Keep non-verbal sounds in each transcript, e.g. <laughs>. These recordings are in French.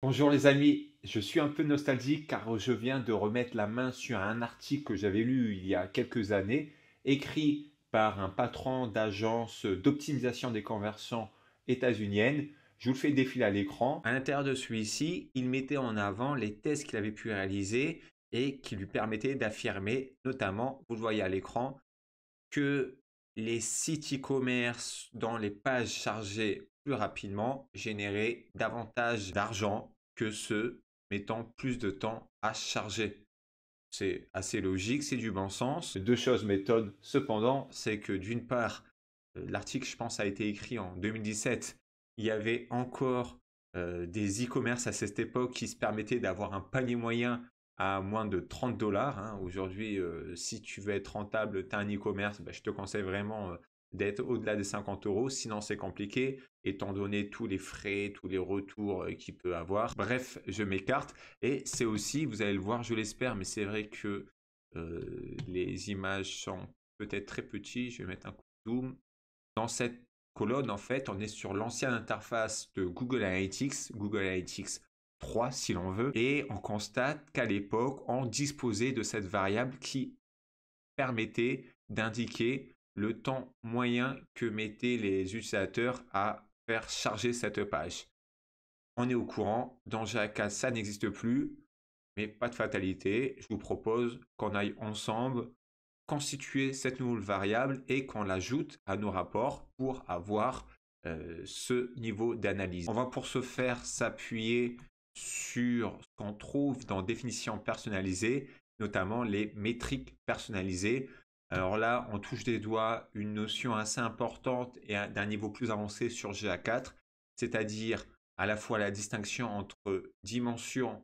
Bonjour les amis, je suis un peu nostalgique car je viens de remettre la main sur un article que j'avais lu il y a quelques années, écrit par un patron d'agence d'optimisation des conversions états uniennes Je vous le fais défiler à l'écran. À l'intérieur de celui-ci, il mettait en avant les tests qu'il avait pu réaliser et qui lui permettaient d'affirmer, notamment, vous le voyez à l'écran, que les sites e-commerce dans les pages chargées rapidement générer davantage d'argent que ceux mettant plus de temps à charger. C'est assez logique, c'est du bon sens. Deux choses m'étonnent cependant, c'est que d'une part, euh, l'article, je pense, a été écrit en 2017. Il y avait encore euh, des e-commerce à cette époque qui se permettaient d'avoir un panier moyen à moins de 30 dollars. Hein. Aujourd'hui, euh, si tu veux être rentable, tu as un e-commerce, bah, je te conseille vraiment d'être au-delà des 50 euros, sinon c'est compliqué, étant donné tous les frais, tous les retours euh, qu'il peut avoir. Bref, je m'écarte. Et c'est aussi, vous allez le voir, je l'espère, mais c'est vrai que euh, les images sont peut-être très petites. Je vais mettre un coup de zoom. Dans cette colonne, en fait, on est sur l'ancienne interface de Google Analytics, Google Analytics 3 si l'on veut, et on constate qu'à l'époque, on disposait de cette variable qui permettait d'indiquer le temps moyen que mettaient les utilisateurs à faire charger cette page. On est au courant, dans cas, ça n'existe plus, mais pas de fatalité. Je vous propose qu'on aille ensemble constituer cette nouvelle variable et qu'on l'ajoute à nos rapports pour avoir euh, ce niveau d'analyse. On va pour ce faire s'appuyer sur ce qu'on trouve dans définition personnalisée, notamment les métriques personnalisées alors là, on touche des doigts une notion assez importante et d'un niveau plus avancé sur GA4, c'est-à-dire à la fois la distinction entre dimension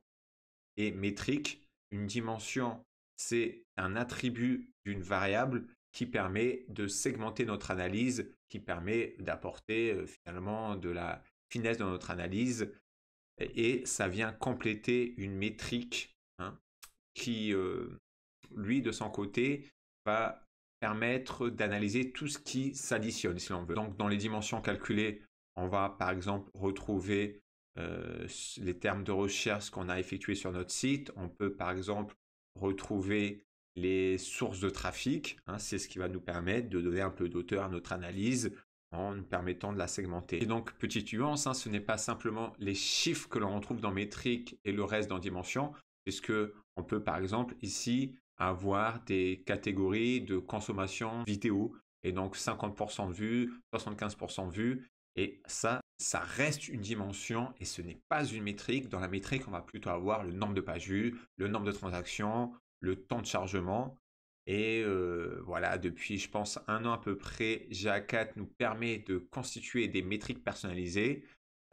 et métrique. Une dimension, c'est un attribut d'une variable qui permet de segmenter notre analyse, qui permet d'apporter euh, finalement de la finesse dans notre analyse, et ça vient compléter une métrique hein, qui, euh, lui, de son côté, va permettre d'analyser tout ce qui s'additionne si l'on veut. Donc dans les dimensions calculées, on va par exemple retrouver euh, les termes de recherche qu'on a effectués sur notre site. On peut par exemple retrouver les sources de trafic. Hein. C'est ce qui va nous permettre de donner un peu d'auteur à notre analyse en nous permettant de la segmenter. Et donc, petite nuance, hein, ce n'est pas simplement les chiffres que l'on retrouve dans métriques et le reste dans Dimensions puisque on peut par exemple ici avoir des catégories de consommation vidéo. Et donc 50% de vues, 75% de vues. Et ça, ça reste une dimension et ce n'est pas une métrique. Dans la métrique, on va plutôt avoir le nombre de pages vues, le nombre de transactions, le temps de chargement. Et euh, voilà, depuis je pense un an à peu près, GA4 nous permet de constituer des métriques personnalisées.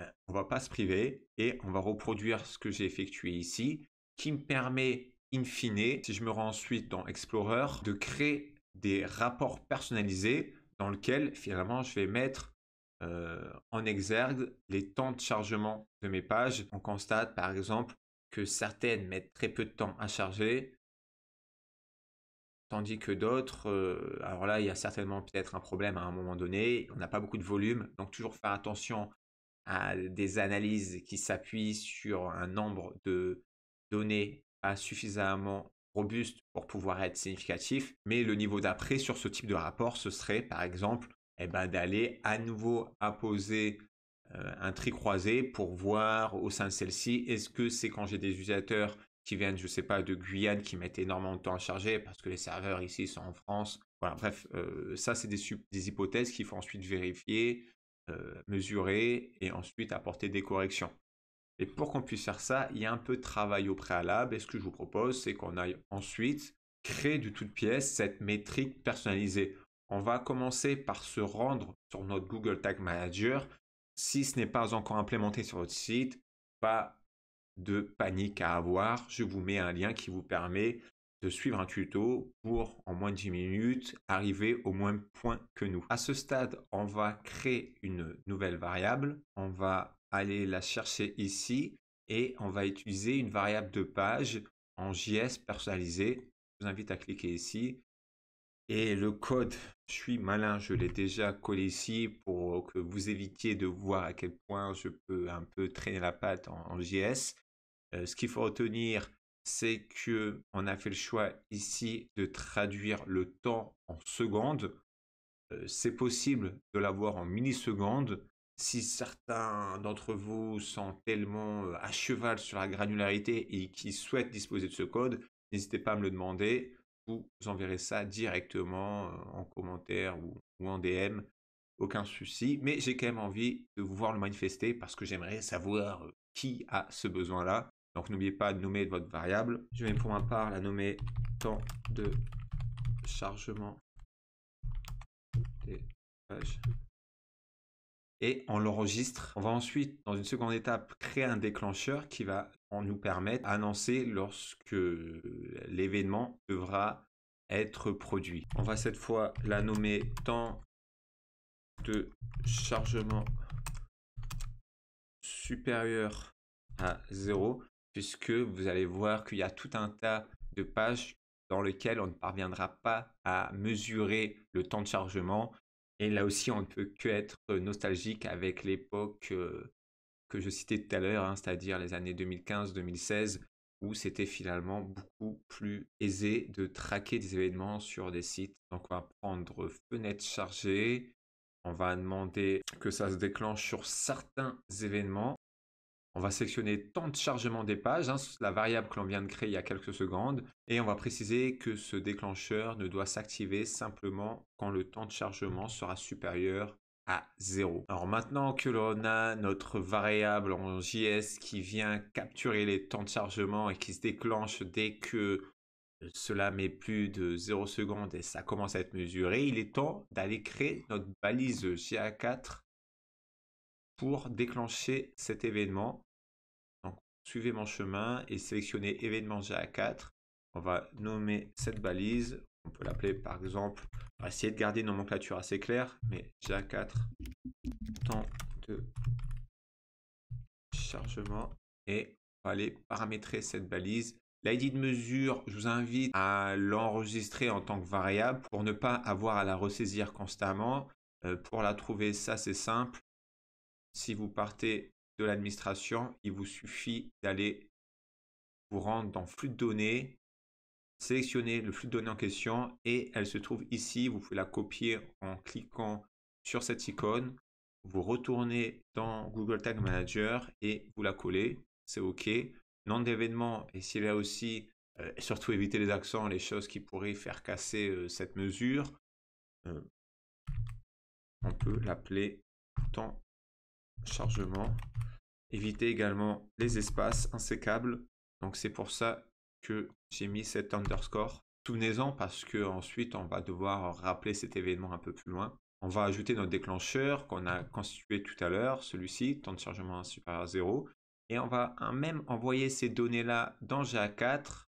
Euh, on va pas se priver et on va reproduire ce que j'ai effectué ici, qui me permet in fine, si je me rends ensuite dans Explorer, de créer des rapports personnalisés dans lesquels finalement je vais mettre euh, en exergue les temps de chargement de mes pages. On constate par exemple que certaines mettent très peu de temps à charger, tandis que d'autres, euh, alors là il y a certainement peut-être un problème à un moment donné, on n'a pas beaucoup de volume, donc toujours faire attention à des analyses qui s'appuient sur un nombre de données suffisamment robuste pour pouvoir être significatif, mais le niveau d'après sur ce type de rapport, ce serait par exemple eh ben, d'aller à nouveau apposer euh, un tri croisé pour voir au sein de celle-ci, est-ce que c'est quand j'ai des utilisateurs qui viennent, je sais pas, de Guyane, qui mettent énormément de temps à charger parce que les serveurs ici sont en France. Voilà, bref, euh, ça, c'est des, hypothèses qu'il faut ensuite vérifier, euh, mesurer et ensuite apporter des corrections. Et pour qu'on puisse faire ça, il y a un peu de travail au préalable. Et ce que je vous propose, c'est qu'on aille ensuite créer du toute pièce cette métrique personnalisée. On va commencer par se rendre sur notre Google Tag Manager. Si ce n'est pas encore implémenté sur votre site, pas de panique à avoir. Je vous mets un lien qui vous permet de suivre un tuto pour en moins de 10 minutes arriver au moins point que nous. À ce stade, on va créer une nouvelle variable, on va aller la chercher ici et on va utiliser une variable de page en JS personnalisée. Je vous invite à cliquer ici et le code, je suis malin, je l'ai déjà collé ici pour que vous évitiez de voir à quel point je peux un peu traîner la patte en, JS. Euh, ce qu'il faut retenir, c'est que on a fait le choix ici de traduire le temps en secondes. Euh, c'est possible de l'avoir en millisecondes. Si certains d'entre vous sont tellement euh, à cheval sur la granularité et qui souhaitent disposer de ce code, n'hésitez pas à me le demander. Vous enverrez ça directement euh, en commentaire ou en DM. Aucun souci. Mais j'ai quand même envie de vous voir le manifester parce que j'aimerais savoir qui a ce besoin-là donc n'oubliez pas de nommer votre variable. Je vais pour ma part la nommer temps de chargement des pages et on l'enregistre. On va ensuite, dans une seconde étape, créer un déclencheur qui va nous permettre d'annoncer lorsque l'événement devra être produit. On va cette fois la nommer temps de chargement supérieur à 0 puisque vous allez voir qu'il y a tout un tas de pages dans lesquelles on ne parviendra pas à mesurer le temps de chargement. Et là aussi, on ne peut qu'être nostalgique avec l'époque euh, que je citais tout à l'heure, hein, c'est-à-dire les années 2015-2016, où c'était finalement beaucoup plus aisé de traquer des événements sur des sites. Donc on va prendre fenêtre chargée, on va demander que ça se déclenche sur certains événements on va sectionner temps de chargement des pages, hein, la variable que l'on vient de créer il y a quelques secondes, et on va préciser que ce déclencheur ne doit s'activer simplement quand le temps de chargement sera supérieur à 0. Alors maintenant que l'on a notre variable en JS qui vient capturer les temps de chargement et qui se déclenche dès que cela met plus de 0 secondes et ça commence à être mesuré, il est temps d'aller créer notre balise GA4 pour déclencher cet événement. Donc, suivez mon chemin et sélectionnez événement GA4. On va nommer cette balise. On peut l'appeler par exemple, on va essayer de garder une nomenclature assez claire, mais GA4, temps de chargement. Et on va aller paramétrer cette balise. L'ID de mesure, je vous invite à l'enregistrer en tant que variable pour ne pas avoir à la ressaisir constamment. Euh, pour la trouver, ça c'est simple. Si vous partez de l'administration, il vous suffit d'aller vous rendre dans flux de données, sélectionner le flux de données en question et elle se trouve ici. Vous pouvez la copier en cliquant sur cette icône. Vous retournez dans Google Tag Manager et vous la collez. C'est OK. Nom d'événement, Et y a aussi, euh, surtout éviter les accents, les choses qui pourraient faire casser euh, cette mesure. Euh, on peut l'appeler temps chargement. éviter également les espaces insécables. Donc c'est pour ça que j'ai mis cet underscore. tout en parce que ensuite on va devoir rappeler cet événement un peu plus loin. On va ajouter notre déclencheur qu'on a constitué tout à l'heure, celui-ci, temps de chargement supérieur à 0. Et on va même envoyer ces données-là dans GA4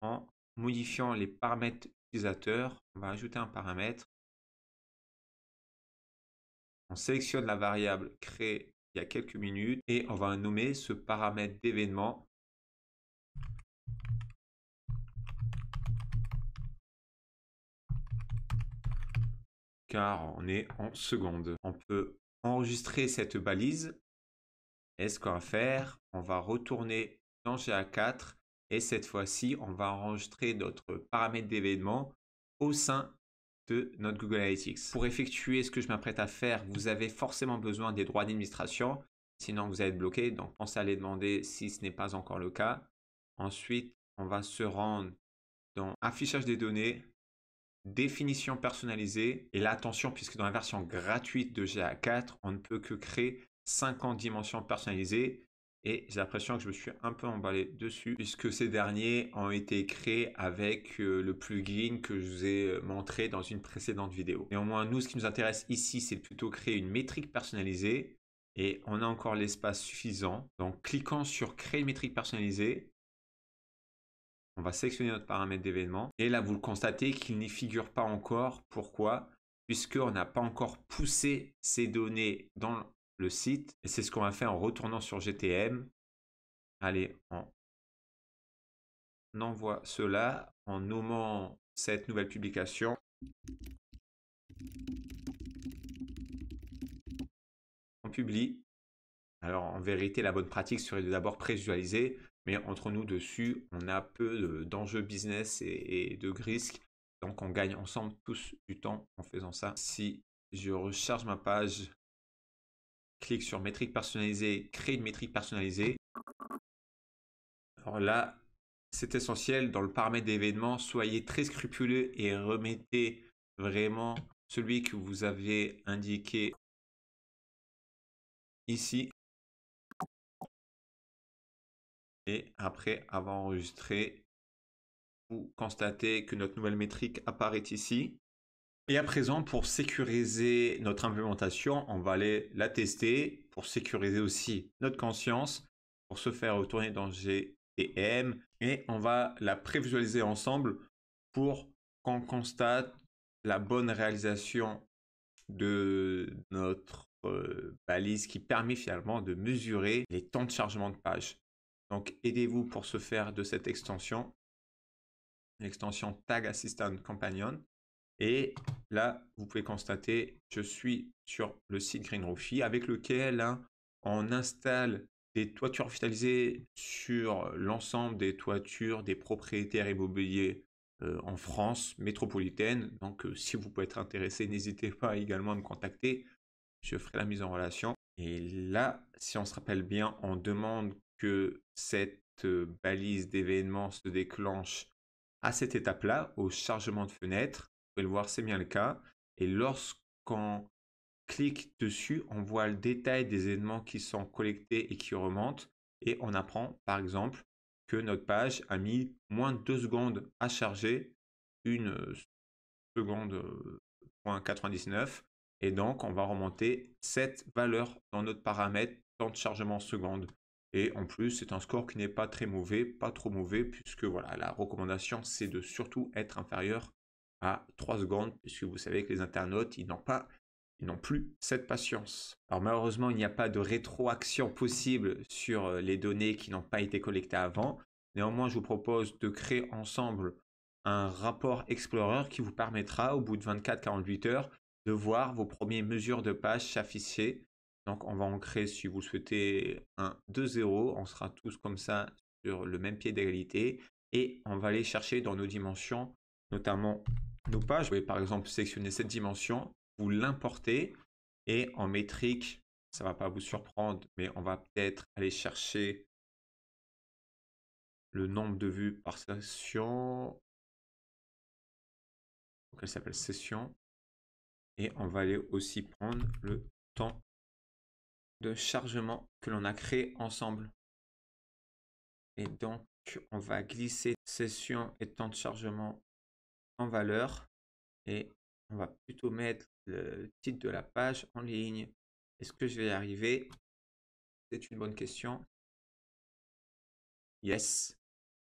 en modifiant les paramètres utilisateurs. On va ajouter un paramètre on sélectionne la variable créée il y a quelques minutes et on va nommer ce paramètre d'événement car on est en seconde. On peut enregistrer cette balise. est ce qu'on va faire, on va retourner dans GA4 et cette fois-ci, on va enregistrer notre paramètre d'événement au sein de notre Google Analytics. Pour effectuer ce que je m'apprête à faire, vous avez forcément besoin des droits d'administration, sinon vous allez être bloqué, donc pensez à les demander si ce n'est pas encore le cas. Ensuite, on va se rendre dans affichage des données, définition personnalisée, et là attention, puisque dans la version gratuite de GA4, on ne peut que créer 50 dimensions personnalisées, et j'ai l'impression que je me suis un peu emballé dessus puisque ces derniers ont été créés avec euh, le plugin que je vous ai euh, montré dans une précédente vidéo. Néanmoins, nous, ce qui nous intéresse ici, c'est plutôt créer une métrique personnalisée et on a encore l'espace suffisant. Donc, cliquant sur créer une métrique personnalisée, on va sélectionner notre paramètre d'événement et là, vous le constatez qu'il n'y figure pas encore. Pourquoi puisqu'on n'a pas encore poussé ces données dans le site. Et c'est ce qu'on va faire en retournant sur GTM. Allez, on envoie cela en nommant cette nouvelle publication. On publie. Alors en vérité, la bonne pratique serait d'abord prévisualiser, mais entre nous dessus, on a peu d'enjeux business et, et de risques. Donc on gagne ensemble tous du temps en faisant ça. Si je recharge ma page Cliquez sur métrique personnalisée, crée une métrique personnalisée. Alors là, c'est essentiel dans le paramètre d'événement, soyez très scrupuleux et remettez vraiment celui que vous avez indiqué ici. Et après avoir enregistré, vous constatez que notre nouvelle métrique apparaît ici. Et à présent, pour sécuriser notre implémentation, on va aller la tester pour sécuriser aussi notre conscience, pour se faire retourner dans GTM et on va la prévisualiser ensemble pour qu'on constate la bonne réalisation de notre euh, balise qui permet finalement de mesurer les temps de chargement de page. Donc aidez-vous pour se faire de cette extension, l'extension Tag Assistant Companion, et Là, vous pouvez constater, je suis sur le site Green avec lequel hein, on installe des toitures vitalisées sur l'ensemble des toitures des propriétaires immobiliers euh, en France métropolitaine. Donc, euh, si vous pouvez être intéressé, <laughs> n'hésitez pas également à me contacter. Je ferai la mise en relation. Et là, si on se rappelle bien, on demande que cette euh, balise d'événements se déclenche à cette étape-là, au chargement de fenêtres. Vous pouvez le voir, c'est bien le cas. Et lorsqu'on clique dessus, on voit le détail des éléments qui sont collectés et qui remontent. Et on apprend, par exemple, que notre page a mis moins de 2 secondes à charger, une seconde euh, point 99. Et donc, on va remonter cette valeur dans notre paramètre temps de chargement seconde. Et en plus, c'est un score qui n'est pas très mauvais, pas trop mauvais, puisque voilà, la recommandation, c'est de surtout être inférieur à 3 secondes, puisque vous savez que les internautes, ils n'ont pas ils n'ont plus cette patience. Alors malheureusement, il n'y a pas de rétroaction possible sur euh, les données qui n'ont pas été collectées avant. Néanmoins, je vous propose de créer ensemble un rapport Explorer qui vous permettra, au bout de 24-48 heures, de voir vos premières mesures de page s'afficher. Donc on va en créer, si vous souhaitez, un 2-0. On sera tous comme ça sur le même pied d'égalité. Et on va aller chercher dans nos dimensions, notamment nos pages. Vous pouvez par exemple sélectionner cette dimension, vous l'importez et en métrique, ça va pas vous surprendre, mais on va peut-être aller chercher le nombre de vues par session. Donc elle s'appelle session. Et on va aller aussi prendre le temps de chargement que l'on a créé ensemble. Et donc, on va glisser session et temps de chargement valeur et on va plutôt mettre le titre de la page en ligne. Est-ce que je vais y arriver C'est une bonne question. Yes.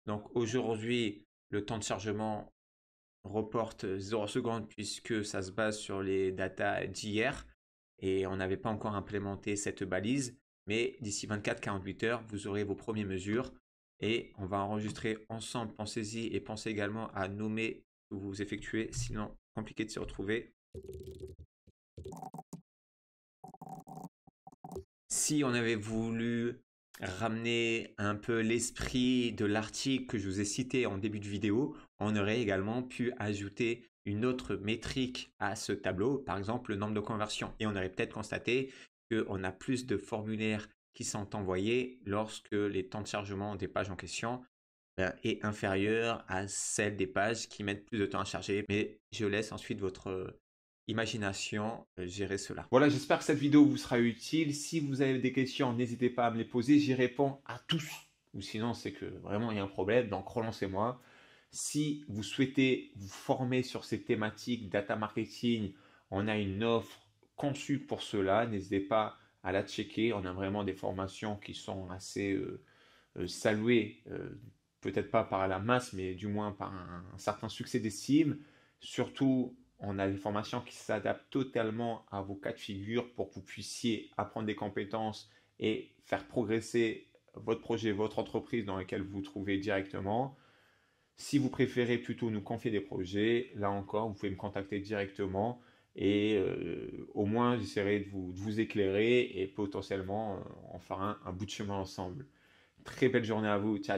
Donc aujourd'hui, le temps de chargement reporte 0 secondes puisque ça se base sur les data d'hier et on n'avait pas encore implémenté cette balise. Mais d'ici 24-48 heures, vous aurez vos premières mesures et on va enregistrer ensemble. Pensez-y et pensez également à nommer vous effectuez, sinon compliqué de se retrouver. Si on avait voulu ramener un peu l'esprit de l'article que je vous ai cité en début de vidéo, on aurait également pu ajouter une autre métrique à ce tableau, par exemple le nombre de conversions. Et on aurait peut-être constaté qu'on a plus de formulaires qui sont envoyés lorsque les temps de chargement des pages en question euh, est inférieure à celle des pages qui mettent plus de temps à charger. Mais je laisse ensuite votre euh, imagination euh, gérer cela. Voilà, j'espère que cette vidéo vous sera utile. Si vous avez des questions, n'hésitez pas à me les poser. J'y réponds à tous. Ou sinon, c'est que vraiment il y a un problème, donc relancez-moi. Si vous souhaitez vous former sur ces thématiques data marketing, on a une offre conçue pour cela. N'hésitez pas à la checker. On a vraiment des formations qui sont assez saluées peut-être pas par la masse, mais du moins par un, certain succès d'estime. Surtout, on a des formations qui s'adaptent totalement à vos cas de figure pour que vous puissiez apprendre des compétences et faire progresser votre projet, votre entreprise dans laquelle vous vous trouvez directement. Si vous préférez plutôt nous confier des projets, là encore, vous pouvez me contacter directement et euh, au moins j'essaierai de vous, éclairer et potentiellement euh, en faire un, un bout de chemin ensemble. Très belle journée à vous, ciao ciao